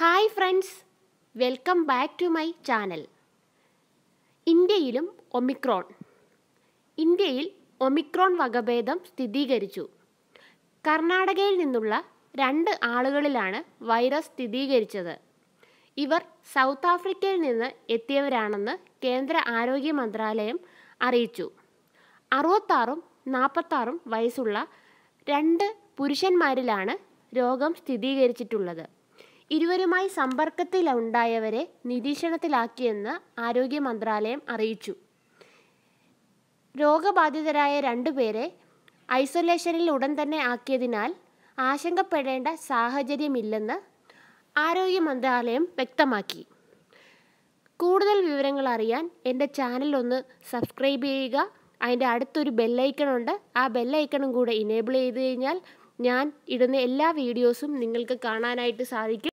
hi friends welcome back to my channel ഇന്ത്യയിലും omicron ഇന്ത്യയിൽ omicron വകഭേദം സ്ഥിരീകരിച്ചു കർണാടകയിൽ നിന്നുള്ള രണ്ട് ആളുകളിലാണ് വൈറസ് സ്ഥിരീകരിച്ചത് ഇവർ സൗത്ത് ആഫ്രിക്കയിൽ നിന്ന് എത്തിയവരാണെന്ന് കേന്ദ്ര ആരോഗ്യ മന്ത്രാലയം അറിയിച്ചു അറുപത്താറും നാൽപ്പത്താറും വയസ്സുള്ള രണ്ട് പുരുഷന്മാരിലാണ് രോഗം സ്ഥിരീകരിച്ചിട്ടുള്ളത് ഇരുവരുമായി സമ്പർക്കത്തിലുണ്ടായവരെ നിരീക്ഷണത്തിലാക്കിയെന്ന് ആരോഗ്യ മന്ത്രാലയം അറിയിച്ചു രോഗബാധിതരായ രണ്ടുപേരെ ഐസൊലേഷനിൽ ഉടൻ തന്നെ ആക്കിയതിനാൽ ആശങ്കപ്പെടേണ്ട സാഹചര്യമില്ലെന്ന് ആരോഗ്യ മന്ത്രാലയം വ്യക്തമാക്കി കൂടുതൽ വിവരങ്ങൾ അറിയാൻ എൻ്റെ ചാനൽ ഒന്ന് സബ്സ്ക്രൈബ് ചെയ്യുക അതിൻ്റെ അടുത്തൊരു ബെല്ലൈക്കണുണ്ട് ആ ബെല്ലൈക്കണും കൂടെ ഇനേബിൾ ചെയ്ത് കഴിഞ്ഞാൽ ഞാൻ ഇടുന്ന എല്ലാ വീഡിയോസും നിങ്ങൾക്ക് കാണാനായിട്ട് സാധിക്കും